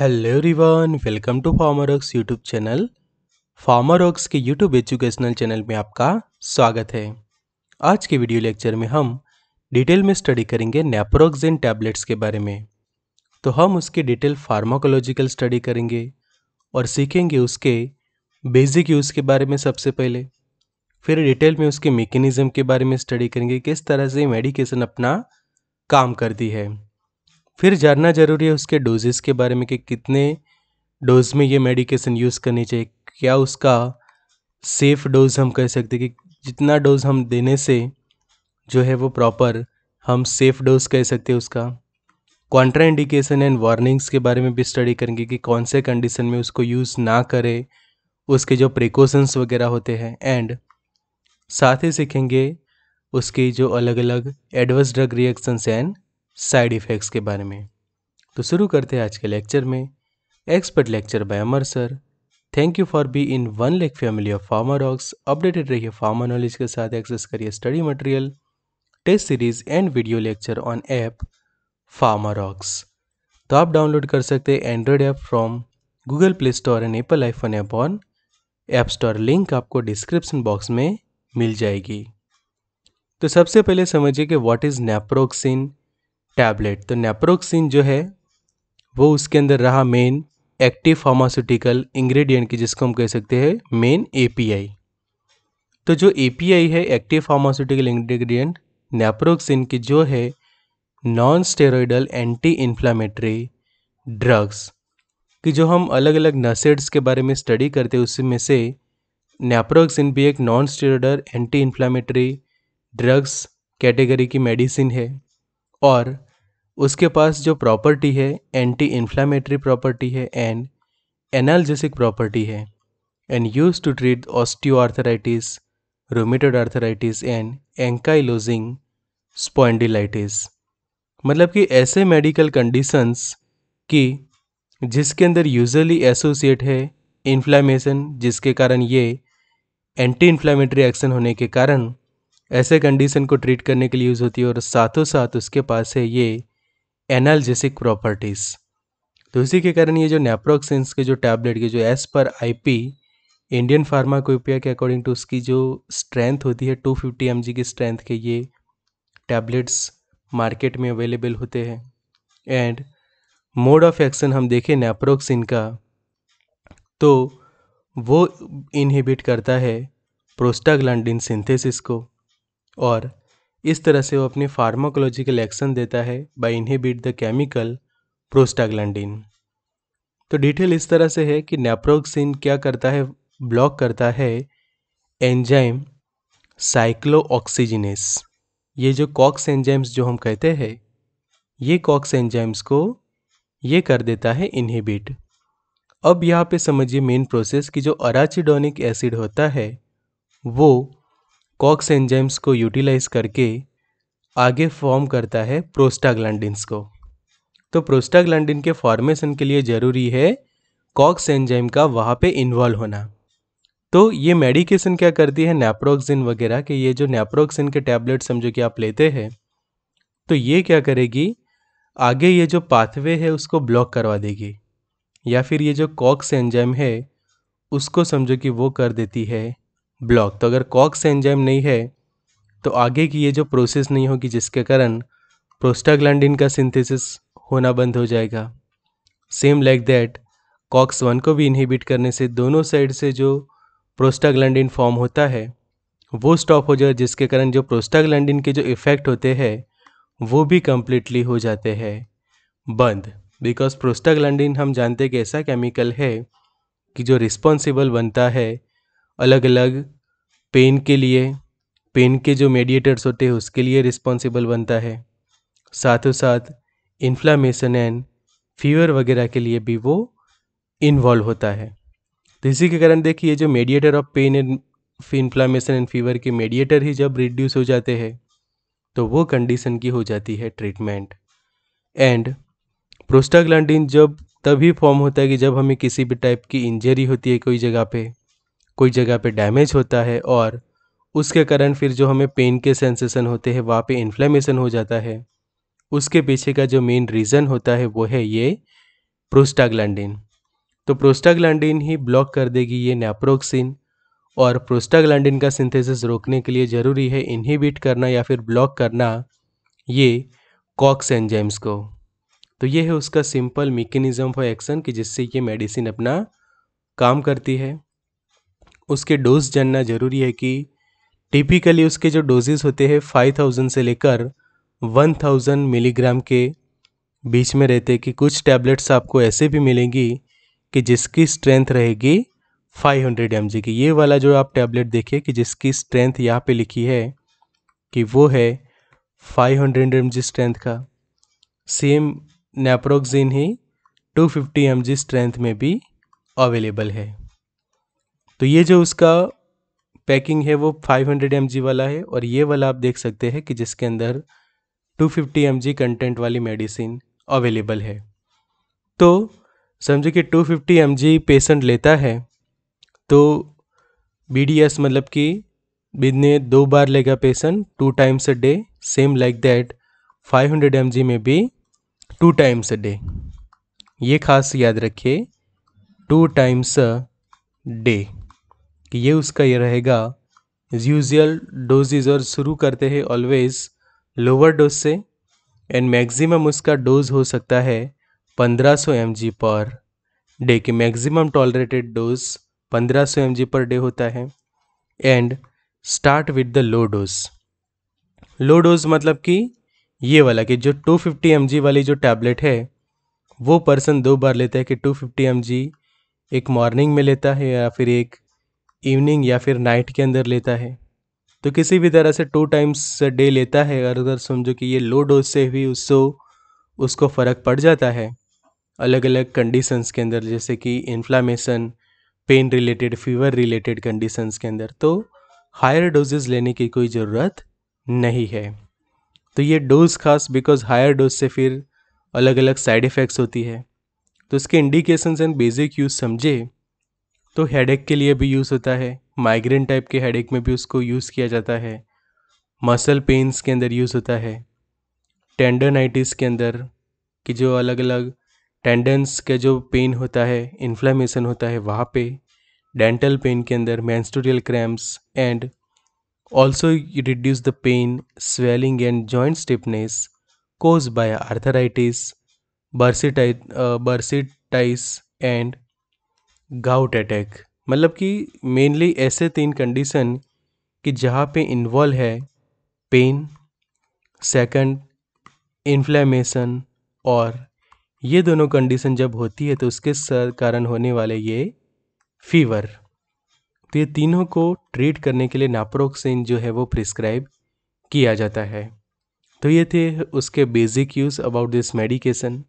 Hello रिवान welcome to farmer ox YouTube channel farmer ox के YouTube educational channel में आपका स्वागत है आज के वीडियो लेक्चर में हम डिटेल में स्टडी करेंगे नेप्रोक्सिन टैबलेट्स के बारे में तो हम उसके डिटेल फार्माकोलॉजिकल स्टडी करेंगे और सीखेंगे उसके बेसिक यूज़ के बारे में सबसे पहले फिर डिटेल में उसके मेकेनिज़्म के बारे में स्टडी करेंगे किस तरह से मेडिकेशन अपना काम करती है फिर जानना ज़रूरी है उसके डोजेस के बारे में कि कितने डोज में ये मेडिकेशन यूज़ करनी चाहिए क्या उसका सेफ डोज हम कह सकते कि जितना डोज हम देने से जो है वो प्रॉपर हम सेफ डोज कह सकते हैं उसका इंडिकेशन एंड वार्निंग्स के बारे में भी स्टडी करेंगे कि कौन से कंडीशन में उसको यूज़ ना करें उसके जो प्रिकॉशंस वगैरह होते हैं एंड साथ ही सीखेंगे उसके जो अलग अलग adverse drug reactions and side effects के बारे में तो शुरू करते हैं आज के लेक्चर में expert lecture by Amar sir thank you for being one lakh family of Pharmarox updated रहिए फार्मा नॉलेज के साथ एक्सेस करिए study material test series and video lecture on app Pharmarox तो आप डाउनलोड कर सकते हैं Android app from Google Play Store and Apple iPhone app on App Store link आपको डिस्क्रिप्शन बॉक्स में मिल जाएगी तो सबसे पहले समझिए कि व्हाट इज़ नेप्रोक्सिन टैबलेट तो नेप्रोक्सिन जो है वो उसके अंदर रहा मेन एक्टिव फार्मास्यूटिकल इंग्रेडिएंट की जिसको हम कह सकते हैं मेन एपीआई तो जो एपीआई है एक्टिव फार्मास्यूटिकल इंग्रेडिएंट नेप्रोक्सिन की जो है non steroidal anti inflammatory drugs कि जो हम अलग अलग नसेड्स के बारे में स्टडी करते हैं उसमें से नेप्रोक्सिन भी एक non steroidal anti inflammatory drugs category की मेडिसिन है और उसके पास जो प्रॉपर्टी है एंटी इन्फ्लामेटरी प्रॉपर्टी है एंड एनाल्जेसिक प्रॉपर्टी है and use to treat osteoarthritis rheumatoid arthritis and ankylosing spondylitis मतलब कि ऐसे मेडिकल कंडीशंस कि जिसके अंदर यूजली एसोसिएट है इन्फ्लामेशन जिसके कारण ये एंटी इन्फ्लामेटरी एक्शन होने के कारण ऐसे कंडीशन को ट्रीट करने के लिए यूज़ होती है और साथों साथ उसके पास है ये एनालजेसिक प्रॉपर्टीज़ तो इसी के कारण ये जो नेप्रोक्सेंस के जो टैबलेट के जो as per IP Indian pharmacopoeia के अकॉर्डिंग टू उसकी जो स्ट्रेंथ होती है 250 फिफ्टी की स्ट्रेंथ के ये टैबलेट्स मार्केट में अवेलेबल होते हैं एंड मोड ऑफ एक्शन हम देखें नेप्रोक्सिन का तो वो इनहिबिट करता है प्रोस्टाग्लैंडिन सिंथेसिस को और इस तरह से वो अपने फार्माकोलॉजिकल एक्शन देता है by inhibit the chemical prostaglandin तो डिटेल इस तरह से है कि नेप्रोक्सिन क्या करता है ब्लॉक करता है एंजाइम साइक्लोऑक्सीजिनेस ये जो कॉक्स एंजाइम्स जो हम कहते हैं ये कॉक्स एंजाइम्स को ये कर देता है इनहिबिट अब यहाँ पे समझिए मेन प्रोसेस कि जो अराचिडोनिक एसिड होता है वो कॉक्स एंजाइम्स को यूटिलाइज करके आगे फॉर्म करता है प्रोस्टाग्लैंडिन्स को तो प्रोस्टाग्लैंडिन के फॉर्मेशन के लिए ज़रूरी है कॉक्स एंजाइम का वहाँ पे इन्वॉल्व होना तो ये मेडिकेशन क्या करती है नेप्रोक्सिन वगैरह के ये जो नेप्रोक्सिन के टैबलेट समझो कि आप लेते हैं तो ये क्या करेगी आगे ये जो पाथवे है उसको ब्लॉक करवा देगी या फिर ये जो कॉक्स एंजाइम है उसको समझो कि वो कर देती है ब्लॉक तो अगर कॉक्स एंजाइम नहीं है तो आगे की ये जो प्रोसेस नहीं होगी जिसके कारण प्रोस्टाग्लैंडिन का सिंथेसिस होना बंद हो जाएगा same like that COX one को भी इनहिबिट करने से दोनों साइड से जो प्रोस्टाग्लैंडिन फॉर्म होता है वो स्टॉप हो जाए जिसके कारण जो प्रोस्टाग्लैंडिन के जो इफ़ेक्ट होते हैं वो भी कम्प्लीटली हो जाते हैं बंद बिकॉज प्रोस्टाग्लैंडिन हम जानते कि ऐसा केमिकल है कि जो रिस्पॉन्सिबल बनता है अलग अलग पेन के लिए पेन के जो मेडिएटर्स होते हैं उसके लिए रिस्पॉन्सिबल बनता है साथों साथ इन्फ्लामेशन एंड फीवर वगैरह के लिए भी वो इन्वॉल्व होता है तो इसी के कारण देखिए जो mediator of pain and inflammation and fever के मेडिएटर ही जब रिड्यूस हो जाते हैं तो वो कंडीशन की हो जाती है ट्रीटमेंट एंड प्रोस्टाग्लैंडिन जब तभी फॉर्म होता है कि जब हमें किसी भी टाइप की इंजरी होती है कोई जगह पे कोई जगह पे डैमेज होता है और उसके कारण फिर जो हमें पेन के सेंसेशन होते हैं वहाँ पे इन्फ्लेमेशन हो जाता है उसके पीछे का जो मेन रीज़न होता है वो है ये प्रोस्टाग्लैंडिन तो प्रोस्टाग्लैंडिन ही ब्लॉक कर देगी ये नेप्रोक्सिन और प्रोस्टाग्लैंडिन का सिंथेसिस रोकने के लिए ज़रूरी है इनहिबिट करना या फिर ब्लॉक करना ये कॉक्स एंजाइम्स को तो ये है उसका सिंपल मेकेनिज़म फॉर एक्शन कि जिससे ये मेडिसिन अपना काम करती है उसके डोज जानना ज़रूरी है कि टिपिकली उसके जो डोजेज़ होते हैं फाइव थाउजेंड से लेकर वन थाउजेंड मिलीग्राम के बीच में रहते हैं कि कुछ टैबलेट्स आपको ऐसे भी मिलेंगी कि जिसकी स्ट्रेंथ रहेगी 500 हंड्रेड एम की ये वाला जो आप टैबलेट देखिए कि जिसकी स्ट्रेंथ यहाँ पे लिखी है कि वो है 500 हंड्रेड एम स्ट्रेंथ का सेम नेप्रोक्सिन ही 250 फिफ्टी स्ट्रेंथ में भी अवेलेबल है तो ये जो उसका पैकिंग है वो 500 हंड्रेड वाला है और ये वाला आप देख सकते हैं कि जिसके अंदर 250 फिफ्टी कंटेंट वाली मेडिसिन अवेलेबल है तो समझो कि 250 फिफ्टी पेशेंट लेता है तो बी मतलब कि बिदने दो बार लेगा patient two times a day same like that 500 hundred में भी टू टाइम्स अ डे ये खास याद रखिए टू टाइम्स अ डे कि ये उसका ये रहेगा एज यूजल डोजेज और शुरू करते हैं ऑलवेज लोअर डोज से एंड मैक्सिमम उसका डोज हो सकता है 1500 सौ पर डे की मैक्सिमम टॉलरेटेड डोज 1500 सौ पर डे होता है and start with the low dose low dose मतलब कि ये वाला कि जो 250 फिफ्टी वाली जो टैबलेट है वो पर्सन दो बार लेता है कि 250 फिफ्टी एक मॉर्निंग में लेता है या फिर एक इवनिंग या फिर नाइट के अंदर लेता है तो किसी भी तरह से टू टाइम्स डे लेता है और अगर समझो कि ये लो डोज से भी उसको उसको फ़र्क पड़ जाता है अलग अलग कंडीशंस के अंदर जैसे कि inflammation pain related fever related conditions के अंदर तो हायर डोजेस लेने की कोई ज़रूरत नहीं है तो ये डोज खास बिकॉज हायर डोज से फिर अलग अलग साइड इफ़ेक्ट्स होती है तो इसके इंडिकेशंस एंड बेसिक यूज़ समझे तो हेडेक के लिए भी यूज़ होता है माइग्रेन टाइप के हेडेक में भी उसको यूज़ किया जाता है मसल पेन्स के अंदर यूज़ होता है टेंडनाइटिस के अंदर कि जो अलग अलग टेंडन्स के जो पेन होता है इन्फ्लामेशन होता है वहाँ पे डेंटल पेन के अंदर menstrual cramps and also reduce the pain swelling and joint stiffness cause by arthritis bursitis bursitis and gout attack मतलब कि मेनली ऐसे तीन कंडीशन कि जहाँ पे इन्वॉल्व है पेन सेकंड इन्फ्लेमेशन और ये दोनों कंडीशन जब होती है तो उसके सर कारण होने वाले ये फीवर तो ये तीनों को ट्रीट करने के लिए नाप्रोक्सिन जो है वो प्रिस्क्राइब किया जाता है तो ये थे उसके basic use about this medication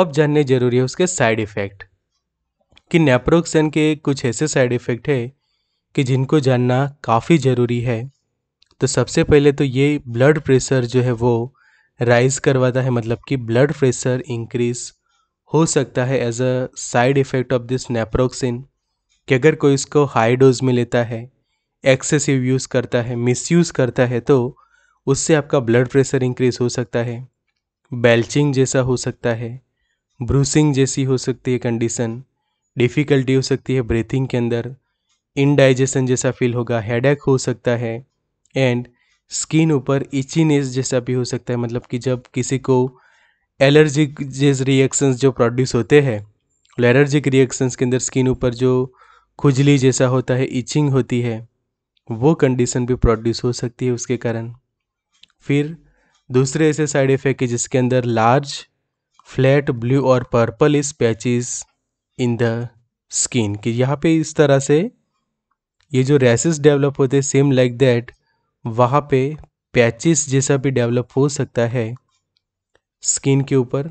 अब जानने जरूरी है उसके साइड इफ़ेक्ट कि नेप्रोक्सन के कुछ ऐसे साइड इफ़ेक्ट है कि जिनको जानना काफ़ी ज़रूरी है तो सबसे पहले तो ये ब्लड प्रेशर जो है वो राइज करवाता है मतलब कि ब्लड प्रेशर इंक्रीज हो सकता है as a side effect of this naproxen कि अगर कोई इसको हाई डोज में लेता है एक्सेसिव यूज़ करता है मिसयूज़ करता है तो उससे आपका ब्लड प्रेशर इंक्रीज हो सकता है बेल्चिंग जैसा हो सकता है ब्रूसिंग जैसी हो सकती है कंडीशन डिफ़िकल्टी हो सकती है ब्रीथिंग के अंदर इनडाइजेशन जैसा फील होगा हेडेक हो सकता है एंड स्किन ऊपर इचीनेस जैसा भी हो सकता है मतलब कि जब किसी को एलर्जिक जिस रिएक्शंस जो प्रोड्यूस होते हैं एलर्जिक रिएक्शंस के अंदर स्किन ऊपर जो खुजली जैसा होता है इचिंग होती है वो कंडीशन भी प्रोड्यूस हो सकती है उसके कारण फिर दूसरे ऐसे साइड इफ़ेक्ट है जिसके अंदर लार्ज फ्लैट ब्लू और purplish patches in the skin कि यहाँ पे इस तरह से ये जो रैसेस डेवलप होते सेम लाइक दैट वहाँ पे पैचिस जैसा भी डेवलप हो सकता है स्किन के ऊपर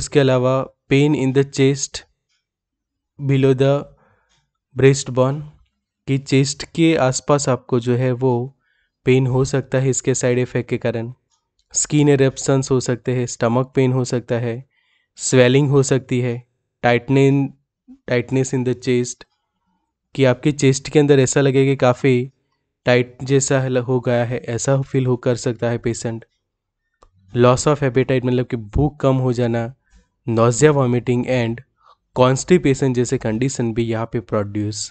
उसके अलावा pain in the chest below the breast bone कि चेस्ट के आसपास आपको जो है वो पेन हो सकता है इसके साइड इफ़ेक्ट के कारण स्किन एरेप्सन्स हो सकते हैं स्टमक पेन हो सकता है स्वेलिंग हो सकती है tightening tightness in the chest कि आपके चेस्ट के अंदर ऐसा लगेगा काफ़ी टाइट जैसा हो गया है ऐसा फील हो कर सकता है पेशेंट लॉस ऑफ एपेटाइट मतलब कि भूख कम हो जाना नोजिया वॉमिटिंग एंड कॉन्स्टिपेशन जैसे कंडीशन भी यहाँ पे प्रोड्यूस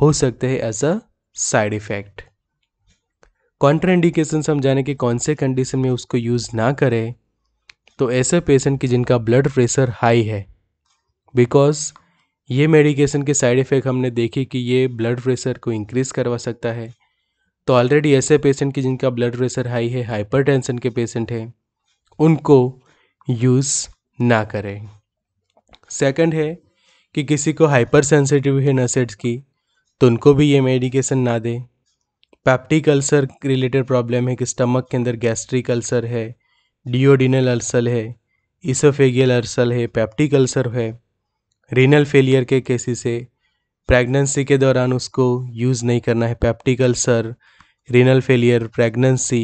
हो सकते हैं as a side effect contraindication समझाने के कौन से कंडीशन में उसको यूज़ ना करें तो ऐसे पेशेंट की जिनका ब्लड प्रेशर हाई है बिकॉज़ ये मेडिकेशन के साइड इफ़ेक्ट हमने देखे कि ये ब्लड प्रेशर को इंक्रीज़ करवा सकता है तो ऑलरेडी ऐसे पेशेंट की जिनका ब्लड प्रेशर हाई है हाइपर के पेशेंट हैं उनको यूज़ ना करें सेकंड है कि किसी को हाइपर सेंसिटिव है नसेट्स की तो उनको भी ये मेडिकेशन ना दें पैप्टिक अल्सर रिलेटेड प्रॉब्लम है कि स्टमक के अंदर गैस्ट्रिक अल्सर है डिओडिनल अल्सर है इसोफेगियल अल्सर है पैप्टिक अल्सर है रीनल फेलियर के केसेस है प्रेगनेंसी के दौरान उसको यूज़ नहीं करना है peptic ulcer renal failure pregnancy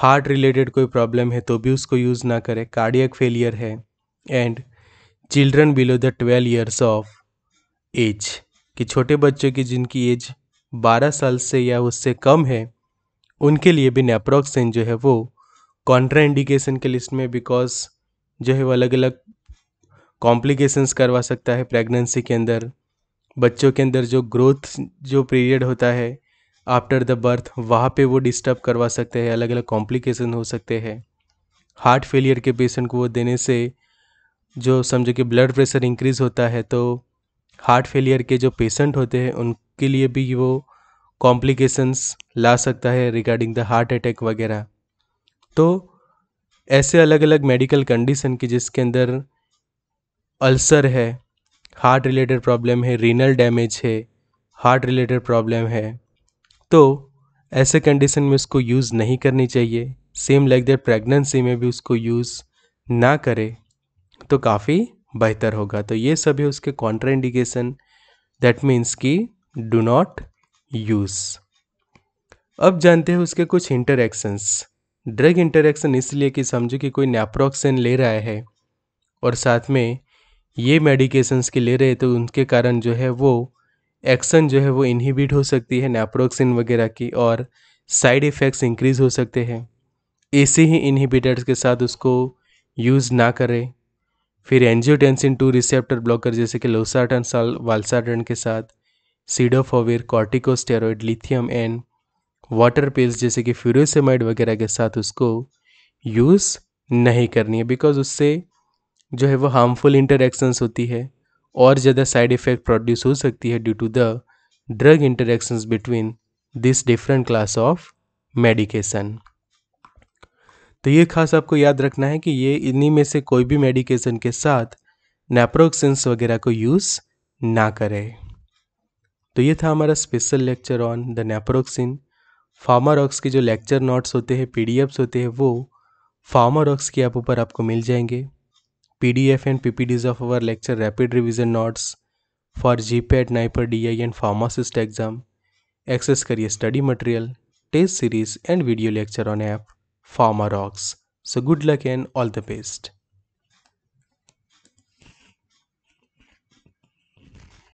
heart related कोई प्रॉब्लम है तो भी उसको यूज़ ना करें कार्डियक फेलियर है and children below the twelve years of age कि छोटे बच्चों की जिनकी एज 12 साल से या उससे कम है उनके लिए भी नेप्रोक्सिन जो है वो कॉन्ट्राइंडिकेशन के लिस्ट में बिकॉज जो है वो अलग अलग कॉम्प्लिकेशंस करवा सकता है प्रेगनेंसी के अंदर बच्चों के अंदर जो ग्रोथ जो पीरियड होता है आफ्टर द बर्थ वहाँ पे वो डिस्टर्ब करवा सकते हैं अलग अलग कॉम्प्लिकेशन हो सकते हैं हार्ट फेलियर के पेशेंट को वो देने से जो समझो कि ब्लड प्रेशर इंक्रीज़ होता है तो हार्ट फेलियर के जो पेशेंट होते हैं उनके लिए भी वो कॉम्प्लिकेशंस ला सकता है रिगार्डिंग द हार्ट अटैक वगैरह तो ऐसे अलग अलग मेडिकल कंडीशन की जिसके अंदर अल्सर है हार्ट रिलेटेड प्रॉब्लम है रीनल डैमेज है हार्ट रिलेटेड प्रॉब्लम है तो ऐसे कंडीशन में उसको यूज़ नहीं करनी चाहिए सेम लाइक दैट प्रेगनेंसी में भी उसको यूज़ ना करे तो काफ़ी बेहतर होगा तो ये सभी उसके कॉन्ट्राइंडिकेशन दैट मीन्स कि डू नॉट यूज़ अब जानते हैं उसके कुछ इंटरेक्शंस ड्रग इंटरेक्शन इसलिए कि समझो कि कोई नेप्रोक्सिन ले रहा है और साथ में ये मेडिकेशंस के ले रहे तो उनके कारण जो है वो एक्शन जो है वो इनहिबिट हो सकती है नेप्रोक्सिन वगैरह की और साइड इफ़ेक्ट्स इंक्रीज हो सकते हैं ऐसे ही इनहिबिटर्स के साथ उसको यूज़ ना करें फिर एनजियोटेंसिन टू रिसेप्टर ब्लॉकर जैसे कि लोसाटन साल वालसाटन के साथ cidofovir corticosteroid lithium and water pills जैसे कि फ्यूरोसेमाइड वगैरह के साथ उसको यूज़ नहीं करनी है बिकॉज उससे जो है वो हार्मफुल इंटरेक्शंस होती है और ज़्यादा साइड इफ़ेक्ट प्रोड्यूस हो सकती है due to the drug interactions between this different class of medication तो ये खास आपको याद रखना है कि ये इन्हीं में से कोई भी मेडिकेशन के साथ नेप्रोक्सेंस वगैरह को यूज़ ना करें तो ये था हमारा special lecture on the naproxen Pharmarox के जो लेक्चर नोट्स होते हैं पीडीएफ्स होते हैं वो फार्मारॉक्स की ऐप आप ऊपर आपको मिल जाएंगे PDF and PPDs of our lecture Rapid Revision Notes for GPAT, NIPER, DI and Pharmacist exam. Access career study material, test series and video lecture on app Pharma Rocks. So good luck and all the best.